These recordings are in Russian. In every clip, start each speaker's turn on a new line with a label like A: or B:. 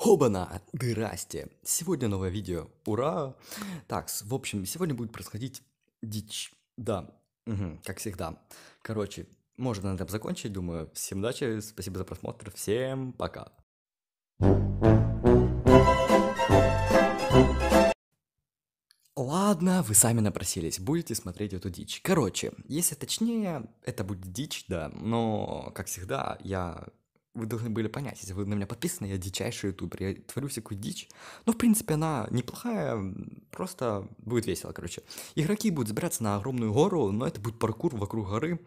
A: Хобана, дырасте! Сегодня новое видео. Ура! Так, в общем, сегодня будет происходить дичь. Да, угу, как всегда. Короче, можно на этом закончить. Думаю, всем удачи, спасибо за просмотр, всем пока. Ладно, вы сами напросились, будете смотреть эту дичь. Короче, если точнее, это будет дичь, да, но, как всегда, я вы должны были понять, если вы на меня подписаны, я дичайший ютубер, я творю всякую дичь. Но, ну, в принципе, она неплохая, просто будет весело, короче. Игроки будут забираться на огромную гору, но это будет паркур вокруг горы.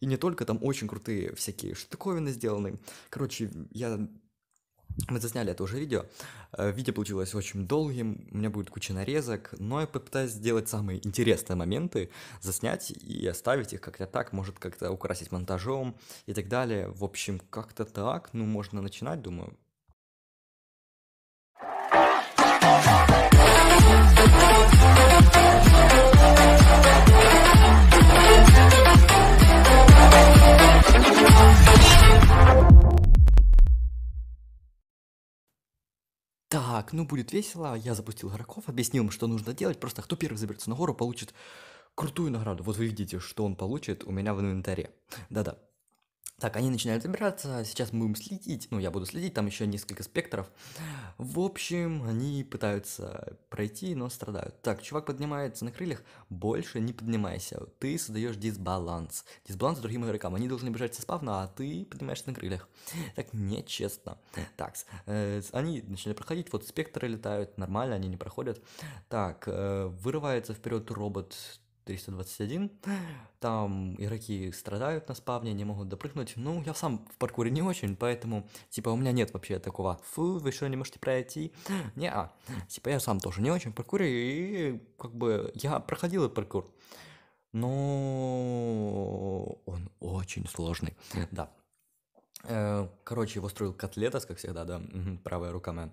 A: И не только, там очень крутые всякие штуковины сделаны. Короче, я мы засняли это уже видео. Э, видео получилось очень долгим, у меня будет куча нарезок, но я попытаюсь сделать самые интересные моменты, заснять и оставить их как-то так, может как-то украсить монтажом и так далее. В общем, как-то так, ну можно начинать, думаю. так, ну будет весело, а я запустил игроков, объяснил им, что нужно делать, просто кто первый заберется на гору, получит крутую награду. Вот вы видите, что он получит у меня в инвентаре. Да-да, так, они начинают собираться, сейчас мы будем следить, ну, я буду следить, там еще несколько спектров. В общем, они пытаются пройти, но страдают. Так, чувак поднимается на крыльях, больше не поднимайся, ты создаешь дисбаланс. Дисбаланс с другим игрокам, они должны бежать со спавна, а ты поднимаешься на крыльях. Так, нечестно. Так, э, они начинают проходить, вот спектры летают, нормально, они не проходят. Так, э, вырывается вперед робот 321. Там игроки страдают на спавне, не могут допрыгнуть. Ну, я сам в паркуре не очень, поэтому, типа, у меня нет вообще такого «фу, вы что, не можете пройти?» Не, а, типа, я сам тоже не очень в паркуре, и, как бы, я проходил этот паркур. Но он очень сложный, да. Э, короче, его строил Котлетас, как всегда, да, правая рука моя.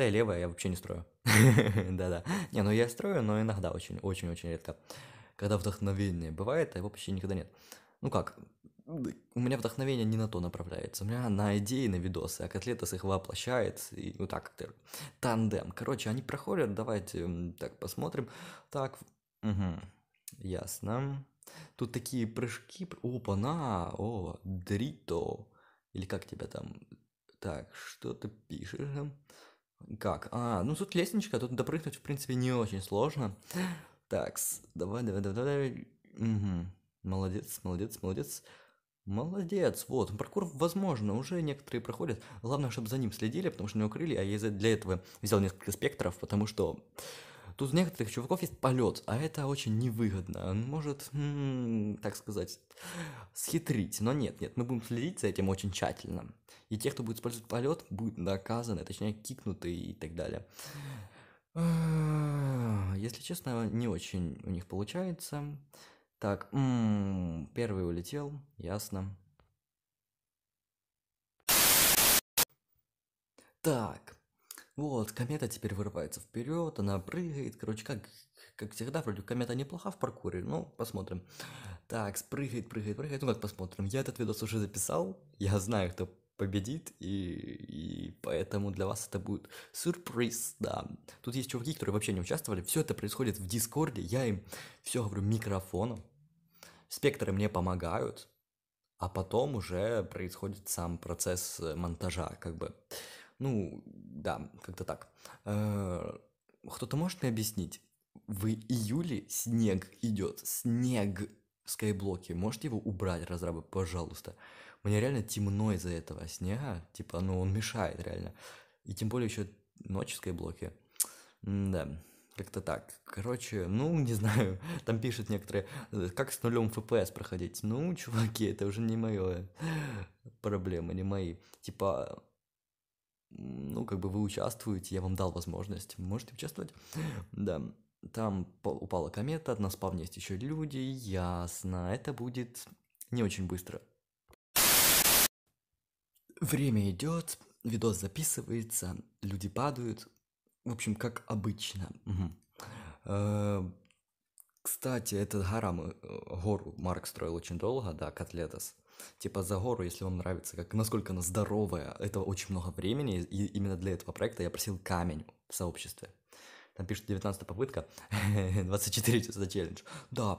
A: Да и левое я вообще не строю. Да-да. Не, ну я строю, но иногда очень, очень-очень редко. Когда вдохновение бывает, а его почти никогда нет. Ну как, у меня вдохновение не на то направляется. У меня на идеи, на видосы, а Котлетас их воплощает. И вот так, тандем. Короче, они проходят, давайте так посмотрим. Так, угу. ясно. Тут такие прыжки. Опа-на! О, Дрито. Или как тебя там? Так, что ты пишешь как? А, ну тут лестничка, тут допрыгнуть, в принципе, не очень сложно. Так, давай, давай, давай, давай. Угу. Молодец, молодец, молодец. Молодец, вот, ну, паркур, возможно, уже некоторые проходят. Главное, чтобы за ним следили, потому что не укрыли, а я для этого взял несколько спектров, потому что тут у некоторых чуваков есть полет, а это очень невыгодно. Он может, м -м, так сказать, схитрить. Но нет, нет, мы будем следить за этим очень тщательно. И те, кто будет использовать полет, будут наказаны, точнее, кикнуты и так далее. Если честно, не очень у них получается. Так, м м-м, -м, первый улетел, ясно. Так, вот, комета теперь вырывается вперед, она прыгает, короче, как как всегда, вроде комета неплоха в паркуре, ну, посмотрим. Так, спрыгает, прыгает, прыгает, ну как посмотрим. Я этот видос уже записал, я знаю, кто победит, и, и поэтому для вас это будет сюрприз, да. Тут есть чуваки, которые вообще не участвовали, все это происходит в Дискорде, я им все говорю микрофоном, спектры мне помогают, а потом уже происходит сам процесс э, монтажа, как бы. Ну, да, как-то так. Э, кто-то может мне объяснить, в июле снег идет, снег в скайблоке. Можете его убрать, разрабы, пожалуйста. Мне реально темно из-за этого снега, типа, ну он мешает реально. И тем более еще ночь в скайблоке. М да, как-то так. Короче, ну, не знаю, там пишут некоторые, э, как с нулем FPS проходить. Ну, чуваки, это уже не мое э, проблема, не мои. Типа, ну, как бы вы участвуете, я вам дал возможность, можете участвовать. Да, там упала комета, от нас есть еще люди, ясно, это будет не очень быстро. Время идет, видос записывается, люди падают, в общем, как обычно. Э, кстати, этот гора, э, гору Марк строил очень долго, да, Котлетас. Типа за гору, если вам нравится, как, насколько она здоровая, это очень много времени, и именно для этого проекта я просил камень в сообществе. Там пишут 19 попытка, 24 часа челлендж. Да,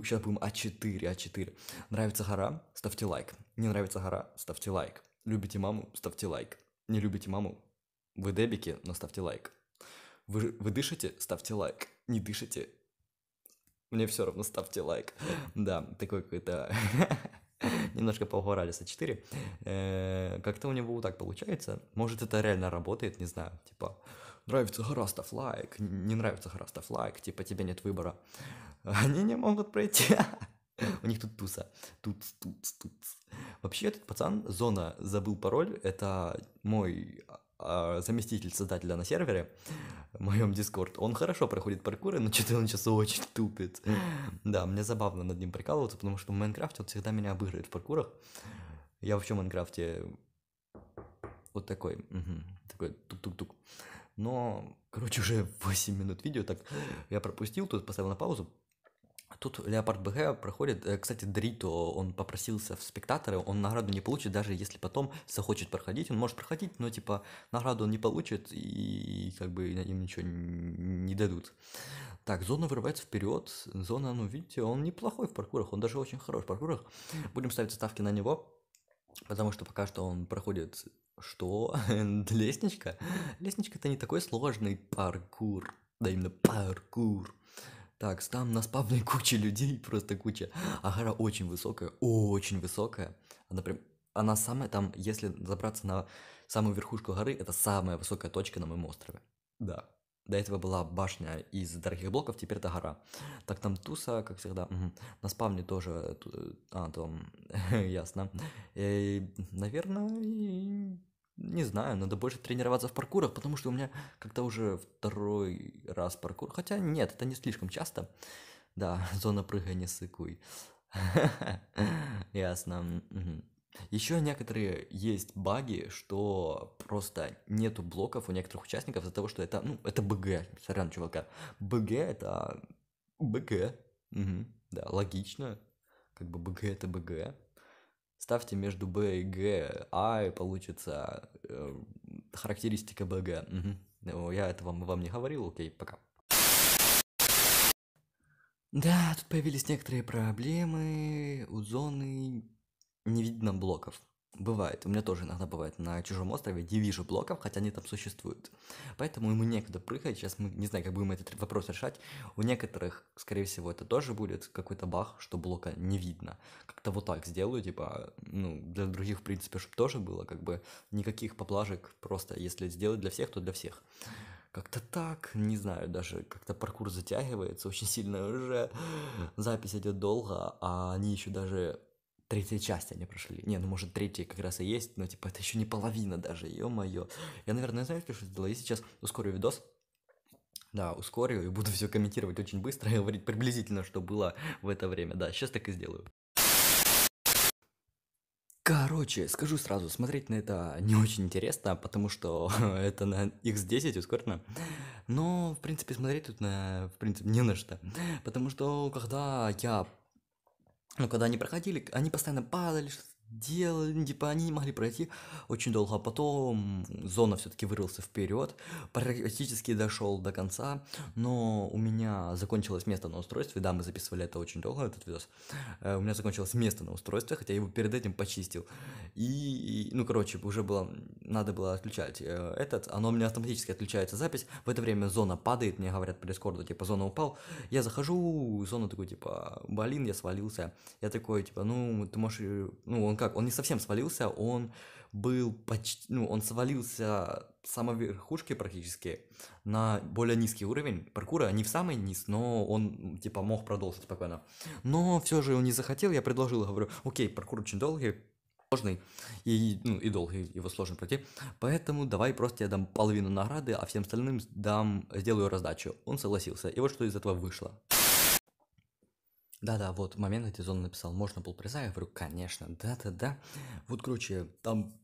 A: сейчас будем А4, А4. Нравится гора? Ставьте лайк. Не нравится гора? Ставьте лайк. Любите маму? Ставьте лайк. Не любите маму? Вы дебики, но ставьте лайк. Вы, вы дышите? Ставьте лайк. Не дышите? Мне все равно, ставьте лайк. Да, такой какой-то... Немножко поугорали с А4. Э, как-то у него вот так получается. Может, это реально работает, не знаю. Типа, нравится Грастов лайк, не нравится Грастов лайк, типа тебе нет выбора. Они не могут пройти. У них тут туса. Тут, тут, тут. Вообще этот пацан, Зона, забыл пароль. Это мой а, заместитель создателя на сервере, в моем дискорд он хорошо проходит паркуры, но что-то он сейчас очень тупит. Да, мне забавно над ним прикалываться, потому что в Майнкрафте он всегда меня обыгрывает в паркурах. Я вообще в Майнкрафте вот такой, угу, такой тук-тук-тук. Но, короче, уже 8 минут видео, так я пропустил, тут поставил на паузу. Тут Леопард БГ проходит, э, кстати, Дрито, он попросился в спектаторы, он награду не получит, даже если потом захочет проходить, он может проходить, но, типа, награду он не получит, и, как бы им ничего не дадут. Так, зона вырывается вперед, зона, ну, видите, он неплохой в паркурах, он даже очень хорош в паркурах, будем ставить ставки на него, потому что пока что он проходит что? Лестничка? Лестничка это не такой сложный паркур. Да именно паркур. Так, там на спавной куча людей, просто куча. А гора очень высокая, очень высокая. Она прям, она самая там, если забраться на самую верхушку горы, это самая высокая точка на моем острове. Да. До этого была башня из дорогих блоков, теперь это гора. Так там туса, как всегда. Угу. На спавне тоже... Э, э, а, там... Ясно. И, наверное... Не знаю, надо больше тренироваться в паркурах, потому что у меня как-то уже второй раз паркур. Хотя нет, это не слишком часто. Да, зона прыгания сыкуй. Ясно. Угу. Еще некоторые есть баги, что просто нету блоков у некоторых участников из-за того, что это, ну, это БГ, сорян, чувака. БГ это БГ, угу. да, логично, как бы БГ это БГ. Ставьте между Б и Г, А и получится э, характеристика БГ. Угу. Ну, я это вам, вам не говорил, окей, пока. Да, тут появились некоторые проблемы, у зоны не видно блоков. Бывает, у меня тоже иногда бывает на чужом острове, не вижу блоков, хотя они там существуют. Поэтому ему некуда прыгать, сейчас мы не знаю, как будем этот вопрос решать. У некоторых, скорее всего, это тоже будет какой-то бах, что блока не видно. Как-то вот так сделаю, типа, а, ну, для других, в принципе, чтобы тоже было, как бы, никаких поплажек просто если сделать для всех, то для всех как-то так, не знаю, даже как-то паркур затягивается очень сильно уже, запись идет долго, а они еще даже третья часть они прошли. Не, ну может третья как раз и есть, но типа это еще не половина даже, ё-моё. Я, наверное, знаю, что сделаю Я сейчас ускорю видос, да, ускорю и буду все комментировать очень быстро и говорить приблизительно, что было в это время. Да, сейчас так и сделаю. Короче, скажу сразу, смотреть на это не очень интересно, потому что это на X10 ускорено. Но, в принципе, смотреть тут на, в принципе, не на что. Потому что, когда я ну, когда они проходили, они постоянно падали, что-то делали, ну, типа они не могли пройти очень долго, а потом Зона все-таки вырвался вперед, практически дошел до конца, но у меня закончилось место на устройстве, да, мы записывали это очень долго, этот видос, э, у меня закончилось место на устройстве, хотя я его перед этим почистил, и, ну, короче, уже было, надо было отключать э, этот, оно у меня автоматически отключается запись, в это время Зона падает, мне говорят по дискорду, типа, Зона упал, я захожу, Зона такой, типа, блин, я свалился, я такой, типа, ну, ты можешь, ну, он он как, он не совсем свалился, он был почти, ну, он свалился с самой верхушки практически на более низкий уровень паркура, не в самый низ, но он, типа, мог продолжить спокойно. Но все же он не захотел, я предложил, говорю, окей, паркур очень долгий, сложный и, ну, и долгий, его сложно пройти. Поэтому давай просто я дам половину награды, а всем остальным дам, сделаю раздачу. Он согласился. И вот что из этого вышло. Да-да, вот момент, где Зон написал, можно был приза, Я говорю, конечно, да-да-да. Вот, короче, там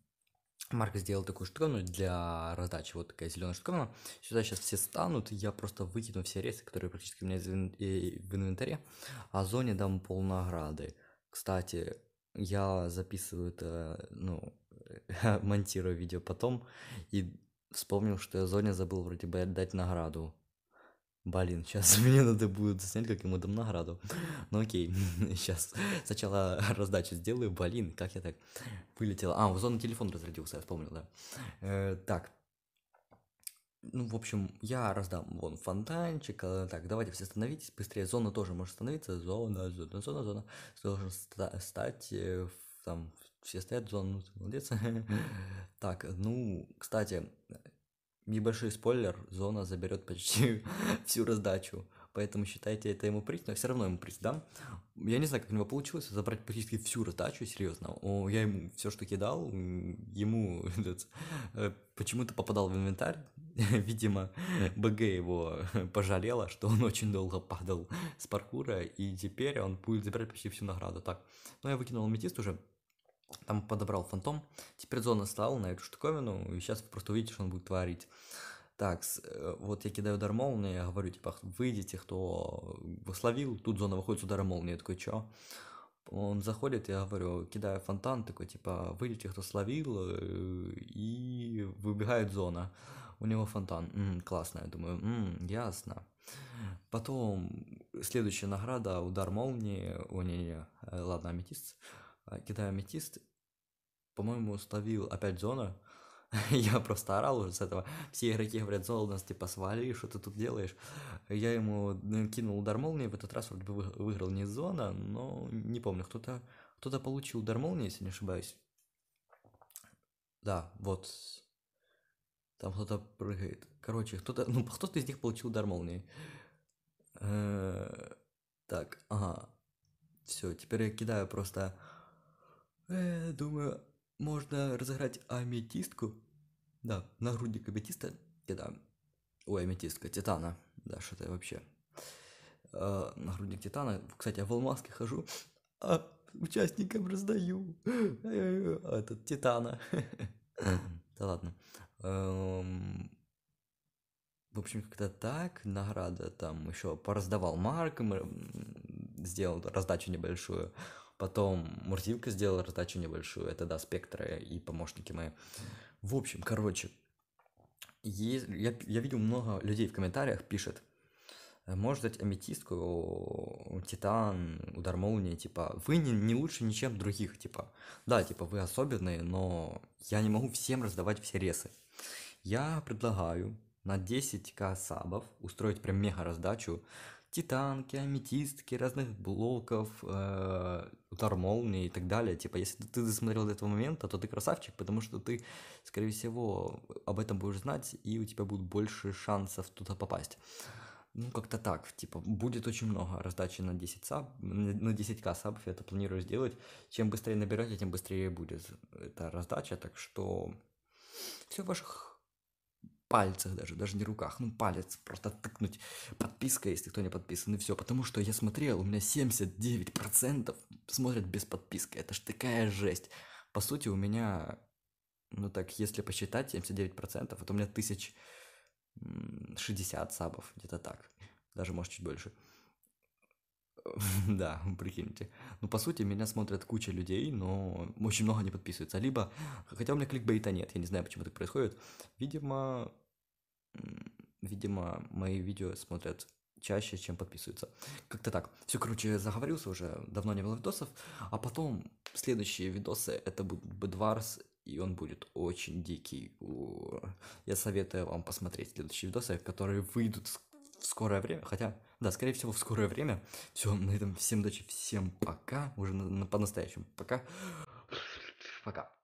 A: Марк сделал такую штуковину для раздачи, вот такая зеленая штуковина. Сюда сейчас все станут, я просто выкину все рейсы, которые практически у меня э, в инвентаре, а зоне дам пол награды. Кстати, я записываю это, ну, монтирую видео потом и вспомнил, что я зоне забыл вроде бы отдать награду. Блин, сейчас мне надо будет снять, как ему дам награду. Ну окей, сейчас сначала раздачу сделаю. Блин, как я так вылетел. А, в зону телефон разрядился, я вспомнил, да. Э, так. Ну, в общем, я раздам вон фонтанчик. Э, так, давайте все становитесь быстрее. Зона тоже может становиться. Зона, зона, зона, зона. Должен стать э, там все стоят, зона, молодец. так, ну, кстати, небольшой спойлер, зона заберет почти всю раздачу. Поэтому считайте, это ему приз, но все равно ему приз да? Я не знаю, как у него получилось забрать практически всю раздачу, серьезно. О, я ему все, что кидал, ему э, почему-то попадал в инвентарь. Видимо, БГ его пожалела, что он очень долго падал с паркура, и теперь он будет забирать почти всю награду. Так, ну я выкинул аметист уже, там подобрал фантом. Теперь зона стала на эту штуковину, и сейчас вы просто увидите, что он будет творить. Так, э, вот я кидаю удар молнии, я говорю, типа, выйдите, кто словил, тут зона выходит с удара молнии, я такой, чё? Он заходит, я говорю, кидаю фонтан, такой, типа, выйдите, кто словил, э, и выбегает зона. У него фонтан, м-м, классно, я думаю, м-м, ясно. Потом, следующая награда, удар молнии, у нее э, ладно, аметист. А, Китай аметист, по-моему, словил опять зона. я просто орал уже с этого. Все игроки говорят, Золданс, типа, свали, что ты тут делаешь? Я ему кинул удар молнии, в этот раз вроде бы выиграл не зона, но не помню, кто-то кто, -то, получил удар молнии, если не ошибаюсь. Да, вот. Там кто-то прыгает. Короче, кто-то, ну, кто-то из них получил удар молнии. Э, так, ага. Все, теперь я кидаю просто Э, думаю, можно разыграть аметистку. Да, нагрудник аметиста. Титан. Ой, аметистка, титана. Да, что-то вообще. Э, нагрудник титана. Кстати, я в алмазке хожу, а участникам раздаю. А этот титана. Да ладно. Эм, в общем, как-то так. Награда там еще пораздавал марком, сделал раздачу небольшую. Потом Мурзилка сделал раздачу небольшую, это да, спектры и помощники мои. В общем, короче, есть, я, я видел много людей в комментариях пишет, «Э, может дать аметистку, титан, удар молнии, типа, вы не, не лучше ничем других, типа, да, типа, вы особенные, но я не могу всем раздавать все ресы. Я предлагаю на 10к сабов устроить прям мега раздачу титанки, аметистки, разных блоков, э, удар молнии и так далее. Типа, если ты досмотрел до этого момента, то ты красавчик, потому что ты, скорее всего, об этом будешь знать, и у тебя будет больше шансов туда попасть. Ну, как-то так, типа, будет очень много раздачи на 10 саб, на 10к сабов, я это планирую сделать. Чем быстрее набирать, тем быстрее будет эта раздача, так что все в ваших пальцах даже, даже не руках, ну палец, просто тыкнуть. Подписка, если кто не подписан, и все. Потому что я смотрел, у меня 79% смотрят без подписки. Это ж такая жесть. По сути, у меня, ну так, если посчитать 79%, это у меня 1060 сабов, где-то так. Даже, может, чуть больше. Да, прикиньте. Ну, по сути, меня смотрят куча людей, но очень много не подписываются Либо, хотя у меня кликбейта нет, я не знаю, почему так происходит. Видимо, видимо, мои видео смотрят чаще, чем подписываются. Как-то так. Все, короче, заговорился уже, давно не было видосов. А потом следующие видосы, это будут Бедварс, и он будет очень дикий. Я советую вам посмотреть следующие видосы, которые выйдут в скорое время, хотя, да, скорее всего, в скорое время. Все, на этом всем удачи, всем пока, уже на, на, по-настоящему пока. Пока.